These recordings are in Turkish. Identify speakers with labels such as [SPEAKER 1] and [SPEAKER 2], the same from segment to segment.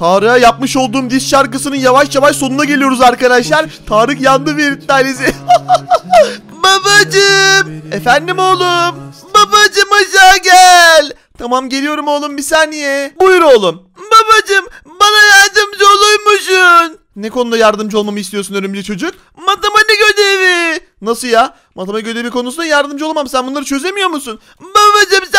[SPEAKER 1] Tarık'a yapmış olduğum diz şarkısının yavaş yavaş sonuna geliyoruz arkadaşlar. Tarık yandı bir tanesi. Babacım. Efendim oğlum. Babacım aşağı gel. Tamam geliyorum oğlum bir saniye. Buyur oğlum. Babacım bana yardımcı oluyormuşsun. Ne konuda yardımcı olmamı istiyorsun örümcek çocuk? Matematik ödevi. Nasıl ya? Matematik ödevi konusunda yardımcı olamam. Sen bunları çözemiyor musun?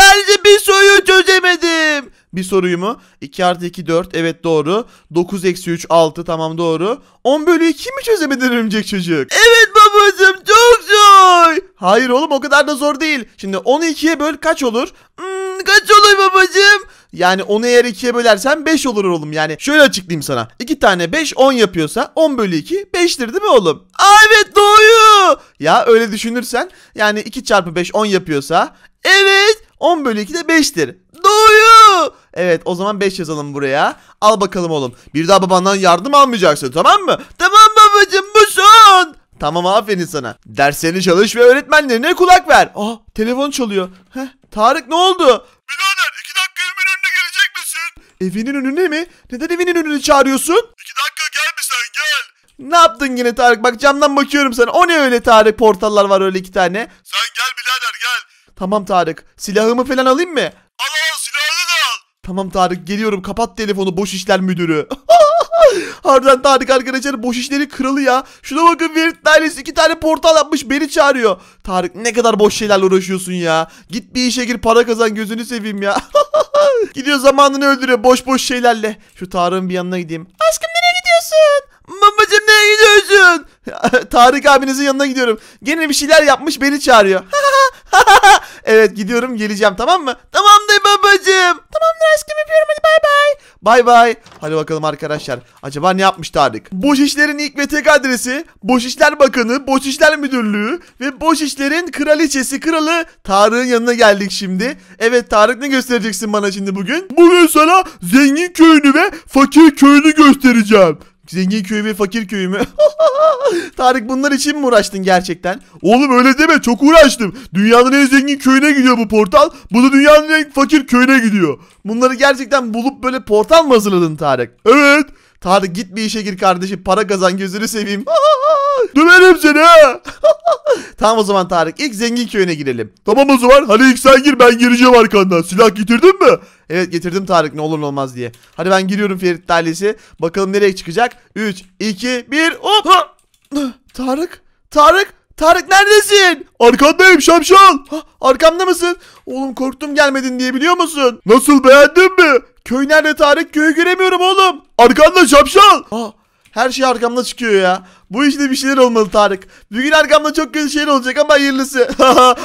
[SPEAKER 1] Sadece bir soruyu çözemedim. Bir soruyu mu? 2 artı 2 4 evet doğru. 9 eksi 3 6 tamam doğru. 10 bölü 2 mi çözemedin örümcek çocuk? Evet babacım çok zor. Hayır oğlum o kadar da zor değil. Şimdi 12'ye böl kaç olur? Hmm, kaç olur babacım? Yani onu eğer 2'ye bölersen 5 olur oğlum. Yani şöyle açıklayayım sana. 2 tane 5 10 yapıyorsa 10 bölü 2 5'tir değil mi oğlum? Aa, evet doğru. Ya öyle düşünürsen yani 2 çarpı 5 10 yapıyorsa evet 10 bölü 2 de 5'tir. Doğru. Evet o zaman 5 yazalım buraya. Al bakalım oğlum. Bir daha babandan yardım almayacaksın tamam mı? Tamam babacım bu son. Tamam aferin sana. Derslerini çalış ve öğretmenlerine kulak ver. Ah telefon çalıyor. Heh, Tarık ne oldu? Birader iki dakika evimin önüne gelecek misin? Evinin önüne mi? Neden evinin önüne çağırıyorsun? İki dakika gel bir sen gel. Ne yaptın yine Tarık? Bak camdan bakıyorum sana. O ne öyle Tarık? Portallar var öyle iki tane. Sen gel birader gel. Tamam Tarık. Silahımı falan alayım mı? Al al silahını da al. Tamam Tarık geliyorum. Kapat telefonu boş işler müdürü. Harbiden Tarık arkadaşlar boş işleri kralı ya. Şuna bakın Verit ailesi iki tane portal yapmış beni çağırıyor. Tarık ne kadar boş şeylerle uğraşıyorsun ya. Git bir işe gir para kazan gözünü seveyim ya. Gidiyor zamanını öldürüyor boş boş şeylerle. Şu Tarık'ın bir yanına gideyim. Aşkım nereye gidiyorsun? Babacım nereye gidiyorsun? Tarık abinizin yanına gidiyorum. Gene bir şeyler yapmış beni çağırıyor. evet gidiyorum geleceğim tamam mı? Tamamdır babacım. Tamamdır aşkım yapıyorum hadi bay bay. Bay bay. Hadi bakalım arkadaşlar. Acaba ne yapmış Tarık? Boş işlerin ilk ve tek adresi Boş İşler Bakanı, Boş İşler Müdürlüğü ve Boş İşlerin Kraliçesi Kralı Tarık'ın yanına geldik şimdi. Evet Tarık ne göstereceksin bana şimdi bugün? Bugün sana zengin köyünü ve fakir köyünü göstereceğim. Zengin köyü mü fakir köyü mü? Tarık bunlar için mi uğraştın gerçekten? Oğlum öyle deme çok uğraştım. Dünyanın en zengin köyüne gidiyor bu portal. Bu da dünyanın en fakir köyüne gidiyor. Bunları gerçekten bulup böyle portal mı hazırladın Tarık? Evet. Tarık git bir işe gir kardeşim. Para kazan gözünü seveyim. Döverim seni. tamam o zaman Tarık ilk zengin köyüne girelim. Tamam o zaman hadi ilk sen gir ben gireceğim arkandan. Silah getirdin mi? Evet getirdim Tarık ne olur ne olmaz diye. Hadi ben giriyorum Ferit ailesi. Bakalım nereye çıkacak? 3, 2, 1 hop. Tarık. Tarık. Tarık neredesin? Arkandayım Şamşal. Hah, arkamda mısın? Oğlum korktum gelmedin diye biliyor musun? Nasıl beğendin mi? Köy nerede Tarık? Köyü göremiyorum oğlum. Arkanda Şamşal. Aa, her şey arkamda çıkıyor ya. Bu işte bir şeyler olmalı Tarık. Bugün arkamda çok kötü şeyler olacak ama hayırlısı.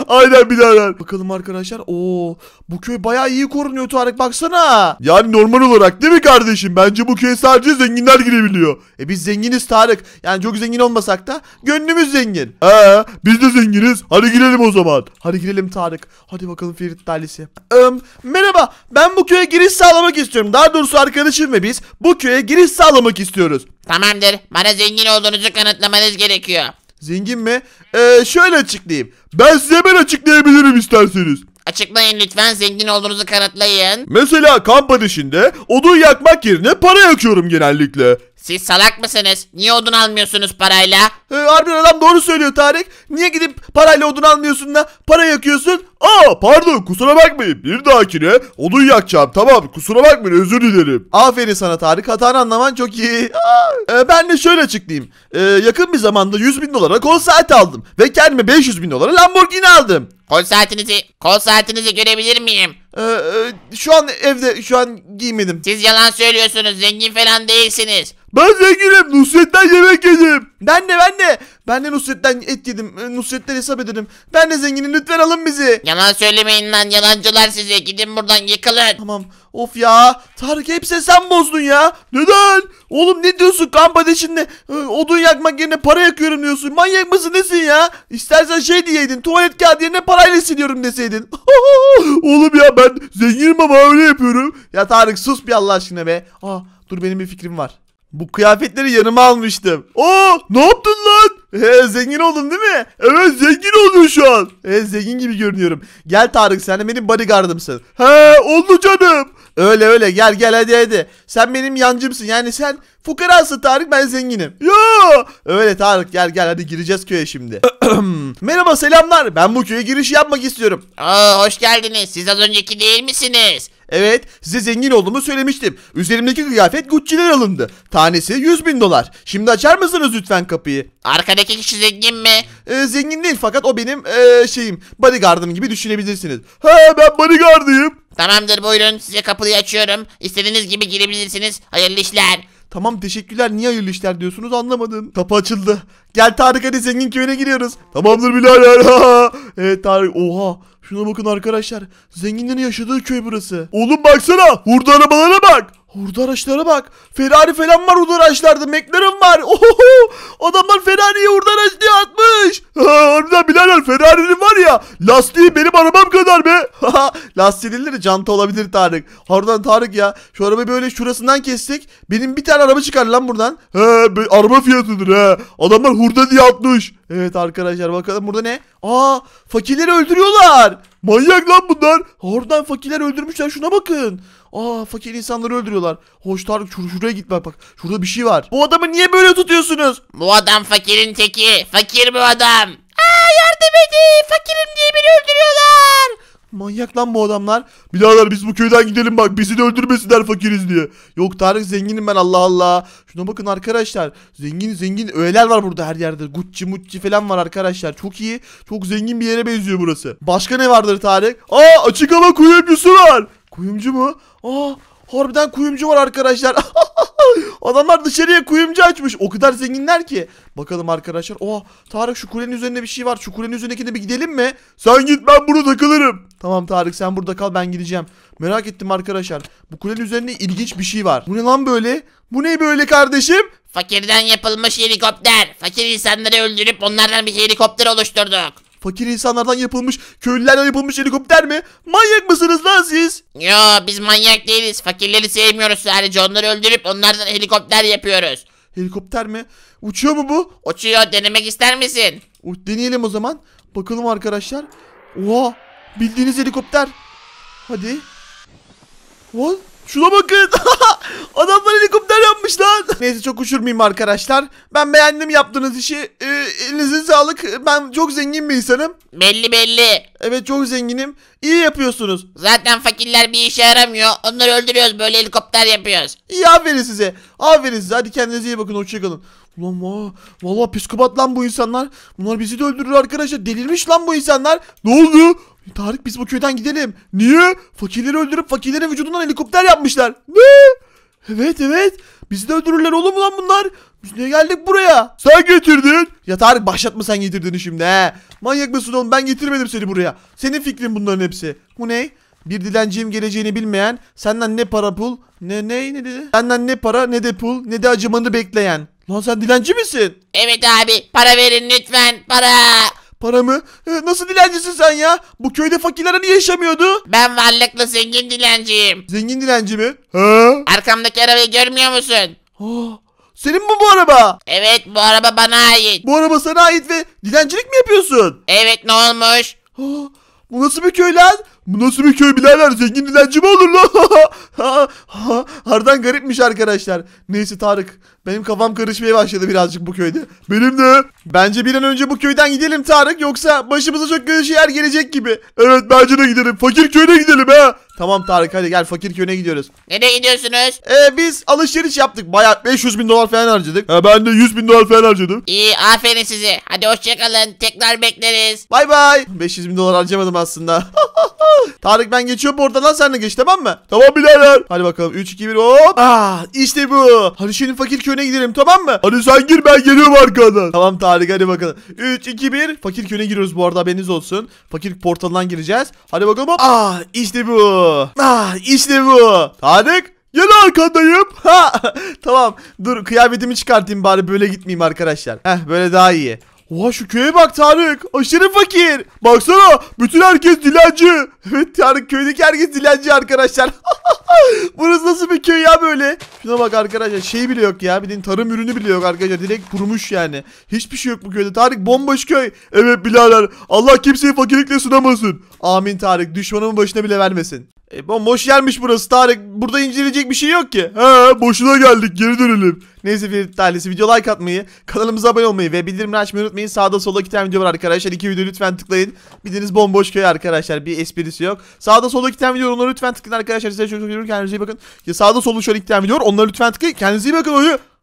[SPEAKER 1] Aynen birader. Bakalım arkadaşlar. Oo, bu köy bayağı iyi korunuyor Tarık baksana. Yani normal olarak değil mi kardeşim? Bence bu köye sadece zenginler girebiliyor. E biz zenginiz Tarık. Yani çok zengin olmasak da gönlümüz zengin. Ee, biz de zenginiz. Hadi girelim o zaman. Hadi girelim Tarık. Hadi bakalım Ferit Dalisi. Ee, merhaba. Ben bu köye giriş sağlamak istiyorum. Daha doğrusu arkadaşım ve biz
[SPEAKER 2] bu köye giriş sağlamak istiyoruz. Tamamdır. Bana zengin olduğunuzu kanıtlamanız gerekiyor.
[SPEAKER 1] Zengin mi? Ee, şöyle açıklayayım. Ben size ben açıklayabilirim isterseniz.
[SPEAKER 2] Açıklayın lütfen zengin olduğunuzu kanıtlayın.
[SPEAKER 1] Mesela kamp ateşinde odun yakmak yerine para yakıyorum genellikle.
[SPEAKER 2] Siz salak mısınız? Niye odun almıyorsunuz parayla? He, ee, harbiden adam
[SPEAKER 1] doğru söylüyor Tarık. Niye gidip parayla odun almıyorsun da para yakıyorsun? Aa pardon kusura bakmayın. Bir dahakine odun yakacağım tamam kusura bakmayın özür dilerim. Aferin sana Tarık hatanı anlaman çok iyi. Aa, e, ben de şöyle açıklayayım. E, yakın bir zamanda 100 bin dolara kol saati aldım. Ve kendime 500 bin dolara Lamborghini aldım.
[SPEAKER 2] Kol saatinizi, kol saatinizi görebilir miyim? Ee, e, şu an evde, şu an giymedim. Siz yalan söylüyorsunuz, zengin falan değilsiniz.
[SPEAKER 1] Ben zenginim. Nusret'ten yemek yedim. Ben de ben de. Ben de Nusret'ten et yedim. E, Nusret'ten hesap ederim. Ben de zenginim. Lütfen alın bizi. Yalan söylemeyin lan.
[SPEAKER 2] Yalancılar size. Gidin buradan yıkılın. Tamam.
[SPEAKER 1] Of ya. Tarık hepsi sen bozdun ya. Neden? Oğlum ne diyorsun kamp ateşinde e, odun yakmak yerine para yakıyorum diyorsun. Manyak mısın nesin ya? İstersen şey diyeydin tuvalet kağıdı yerine parayla siliyorum deseydin. Oğlum ya ben zenginim ama öyle yapıyorum. Ya Tarık sus bir Allah aşkına be. Aa, dur benim bir fikrim var. Bu kıyafetleri yanıma almıştım. Oo ne yaptın lan? He, zengin oldun değil mi? Evet zengin oldun şu an. He, zengin gibi görünüyorum. Gel Tarık sen de benim bodyguardımsın. He oldu canım. Öyle öyle gel gel hadi hadi. Sen benim yancımsın yani sen fukarasın Tarık ben zenginim. Ya öyle Tarık gel gel hadi gireceğiz köye şimdi. Merhaba selamlar ben bu köye giriş yapmak istiyorum. Aa, hoş
[SPEAKER 2] geldiniz siz az önceki değil misiniz?
[SPEAKER 1] Evet size zengin olduğumu söylemiştim. Üzerimdeki kıyafet Gucci'den alındı. Tanesi 100 bin dolar. Şimdi açar mısınız lütfen kapıyı?
[SPEAKER 2] Arkadaki kişi zengin
[SPEAKER 1] mi? Ee, zengin değil fakat o benim ee, şeyim bodyguardım gibi düşünebilirsiniz. Ha
[SPEAKER 2] ben bodyguardıyım. Tamamdır buyurun size kapıyı açıyorum. İstediğiniz gibi girebilirsiniz. Hayırlı işler.
[SPEAKER 1] Tamam teşekkürler niye hayırlı işler diyorsunuz anlamadım. Kapı açıldı. Gel Tarık hadi zengin köyüne giriyoruz. Tamamdır birader. evet Tarık oha. Şuna bakın arkadaşlar. Zenginlerin yaşadığı köy burası. Oğlum baksana. Burada arabalara bak. Orada araçlara bak. Ferrari falan var orada araçlarda. McLaren var. Ohoho. Adamlar Ferrari'ye orada araç diye atmış. Harbiden Bilal'el Ferrari'nin var ya. Lastiği benim arabam kadar be. Lastiği değil de canta olabilir Tarık. Harbiden Tarık ya. Şu arabayı böyle şurasından kestik. Benim bir tane araba çıkar lan buradan. He araba fiyatıdır he. Adamlar hurda diye atmış. Evet arkadaşlar bakalım burada ne? Aa fakirleri öldürüyorlar. Manyak lan bunlar. Oradan fakirler öldürmüşler şuna bakın. Aa fakir insanları öldürüyorlar. Hoş Tarık şur şuraya
[SPEAKER 2] git bak Şurada bir şey var. Bu adamı niye böyle tutuyorsunuz? Bu adam fakirin teki. Fakir bu adam. Aa yardım edin. Fakirim diye beni öldürüyorlar. Manyak
[SPEAKER 1] lan bu adamlar. Birader biz bu köyden gidelim bak bizi de öldürmesinler fakiriz diye. Yok Tarık zenginim ben Allah Allah. Şuna bakın arkadaşlar. Zengin zengin öğeler var burada her yerde. Gucci mucci falan var arkadaşlar. Çok iyi. Çok zengin bir yere benziyor burası. Başka ne vardır Tarık? Aa açık hava kuyumcusu var. Kuyumcu mu? Aa harbiden kuyumcu var arkadaşlar. Adamlar dışarıya kuyumcu açmış. O kadar zenginler ki. Bakalım arkadaşlar. Oha Tarık şu kulenin üzerinde bir şey var. Şu kulenin üzerindekine bir gidelim mi? Sen git ben burada kalırım. Tamam Tarık sen burada kal ben gideceğim. Merak ettim arkadaşlar. Bu kulenin üzerinde ilginç bir şey var. Bu ne lan böyle? Bu ne böyle kardeşim?
[SPEAKER 2] Fakirden yapılmış helikopter. Fakir insanları öldürüp onlardan bir helikopter oluşturduk.
[SPEAKER 1] Fakir insanlardan yapılmış, köylülerden yapılmış helikopter mi?
[SPEAKER 2] Manyak mısınız lan siz? Yo biz manyak değiliz. Fakirleri sevmiyoruz sadece. Onları öldürüp onlardan helikopter yapıyoruz. Helikopter mi? Uçuyor mu bu? Uçuyor. Denemek ister misin?
[SPEAKER 1] Uç, deneyelim o zaman. Bakalım arkadaşlar. Oha! Bildiğiniz helikopter. Hadi. What? Şuna bakın. Adamlar helikopter yapmış lan. Neyse çok uçurmayayım arkadaşlar. Ben beğendim yaptığınız işi. Ee, elinize
[SPEAKER 2] sağlık. Ben çok zengin bir insanım. Belli belli. Evet çok zenginim. İyi yapıyorsunuz. Zaten fakirler bir işe yaramıyor. Onları öldürüyoruz böyle helikopter yapıyoruz. İyi aferin size.
[SPEAKER 1] Aferin size. Hadi kendinize iyi bakın. Hoşçakalın. Ulan va valla psikopat lan bu insanlar. Bunlar bizi de öldürür arkadaşlar. Delirmiş lan bu insanlar. Ne oldu? Tarık biz bu köyden gidelim. Niye? Fakirleri öldürüp fakirlerin vücudundan helikopter yapmışlar. Ne? Evet evet. Bizi de öldürürler oğlum lan bunlar. Biz niye geldik buraya? Sen getirdin. Ya Tarık başlatma sen getirdin şimdi he. Manyak mısın oğlum ben getirmedim seni buraya. Senin fikrin bunların hepsi. Bu ne? Bir dilenciğim geleceğini bilmeyen, senden ne para pul, ne ne ne dedi? Senden ne para ne de pul, ne de acımanı bekleyen. Lan sen dilenci misin?
[SPEAKER 2] Evet abi para verin lütfen para. Para mı? Ee, Nasıl dilencisin sen ya? Bu köyde fakirlere niye yaşamıyordu? Ben varlıklı zengin dilenciyim. Zengin dilenci mi? Ha? Arkamdaki arabayı görmüyor musun? Oh,
[SPEAKER 1] senin mi bu araba?
[SPEAKER 2] Evet bu araba bana
[SPEAKER 1] ait. Bu araba sana ait ve dilencilik mi yapıyorsun? Evet ne olmuş? Oh, bu nasıl bir köy lan? Bu nasıl bir köy bilerler zengin dilenci mi olur lan? Hardan garipmiş arkadaşlar. Neyse Tarık benim kafam karışmaya başladı birazcık bu köyde. Benim de. Bence bir an önce bu köyden gidelim Tarık yoksa başımıza çok kötü şeyler gelecek gibi. Evet bence de gidelim. Fakir köyüne gidelim ha. Tamam Tarık hadi gel fakir köyüne gidiyoruz. Nereye gidiyorsunuz? Ee, biz alışveriş yaptık. baya 500 bin dolar falan harcadık. Ee, ben de 100 bin dolar falan harcadım.
[SPEAKER 2] İyi aferin size. Hadi hoşçakalın. Tekrar bekleriz. Bay bay. 500 bin dolar harcamadım aslında. Tarık
[SPEAKER 1] ben geçiyorum oradan lan sen de geç tamam mı? Tamam birader. Hadi bakalım 3 2 1 hop. Ah işte bu. Hadi şimdi fakir köyüne gidelim tamam mı? Hadi sen gir ben geliyorum arkadan. Tamam Tarık hadi bakalım. 3 2 1 fakir köyüne giriyoruz bu arada beniz olsun. Fakir portalından gireceğiz. Hadi bakalım hop. Ah işte bu. Ah işte bu. Tarık Gel arkadayım. Ha, tamam dur kıyafetimi çıkartayım bari böyle gitmeyeyim arkadaşlar. Heh böyle daha iyi. Oha şu köye bak Tarık. Aşırı fakir. Baksana bütün herkes dilenci. Evet Tarık köydeki herkes dilenci arkadaşlar. Burası nasıl bir köy ya böyle? Şuna bak arkadaşlar şey bile yok ya. de tarım ürünü bile yok arkadaşlar. Direkt kurumuş yani. Hiçbir şey yok bu köyde. Tarık bomboş köy. Evet bilal Allah kimseyi fakirlikle sunamasın. Amin Tarık. Düşmanımın başına bile vermesin. E, bomboş yermiş burası Tarık. Burada inceleyecek bir şey yok ki. He boşuna geldik geri dönelim. Neyse Ferit Talisi video like atmayı, kanalımıza abone olmayı ve bildirimleri açmayı unutmayın. Sağda solda iki tane video var arkadaşlar. İki video lütfen tıklayın. Bildiğiniz bomboş köy arkadaşlar. Bir esprisi yok. Sağda solda iki tane video var. Onları lütfen tıklayın arkadaşlar. Size çok çok iyi Kendinize iyi bakın. Ya sağda solda şöyle iki tane video var. Onları lütfen tıklayın. Kendinize iyi bakın. Oyu.